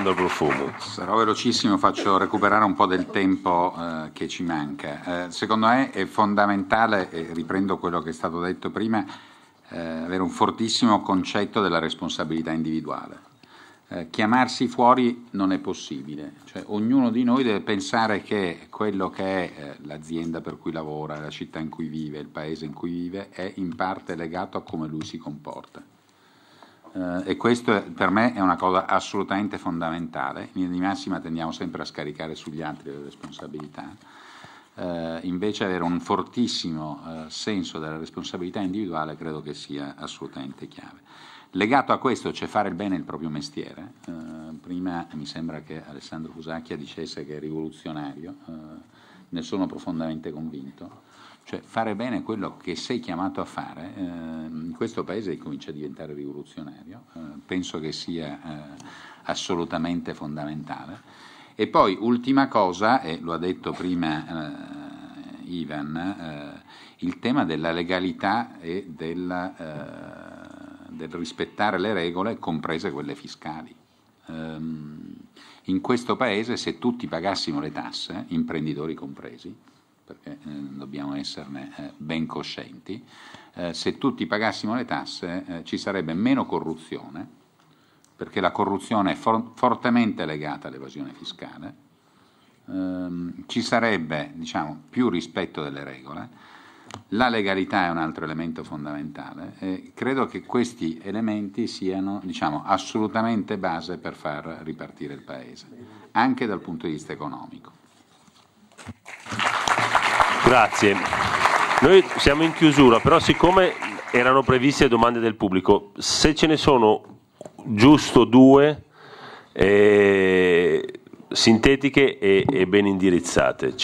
il profumo. Sarò velocissimo, faccio recuperare un po' del tempo eh, che ci manca. Eh, secondo me è fondamentale, e riprendo quello che è stato detto prima, eh, avere un fortissimo concetto della responsabilità individuale. Eh, chiamarsi fuori non è possibile, cioè, ognuno di noi deve pensare che quello che è eh, l'azienda per cui lavora, la città in cui vive, il paese in cui vive, è in parte legato a come lui si comporta eh, e questo per me è una cosa assolutamente fondamentale, in linea di massima tendiamo sempre a scaricare sugli altri le responsabilità, eh, invece avere un fortissimo eh, senso della responsabilità individuale credo che sia assolutamente chiave. Legato a questo c'è fare bene il proprio mestiere, eh, prima mi sembra che Alessandro Fusacchia dicesse che è rivoluzionario, eh, ne sono profondamente convinto, cioè fare bene quello che sei chiamato a fare eh, questo Paese comincia a diventare rivoluzionario, eh, penso che sia eh, assolutamente fondamentale. E poi ultima cosa, e lo ha detto prima eh, Ivan, eh, il tema della legalità e della, eh, del rispettare le regole, comprese quelle fiscali. Ehm, in questo Paese se tutti pagassimo le tasse, imprenditori compresi, perché eh, dobbiamo esserne eh, ben coscienti, eh, se tutti pagassimo le tasse ci sarebbe meno corruzione, perché la corruzione è for- fortemente legata all'evasione fiscale, ehm, ci sarebbe diciamo, più rispetto delle regole, la legalità è un altro elemento fondamentale e credo che questi elementi siano diciamo, assolutamente base per far ripartire il Paese, anche dal punto di vista economico. Grazie. Noi siamo in chiusura, però siccome erano previste domande del pubblico, se ce ne sono giusto due eh, sintetiche e, e ben indirizzate,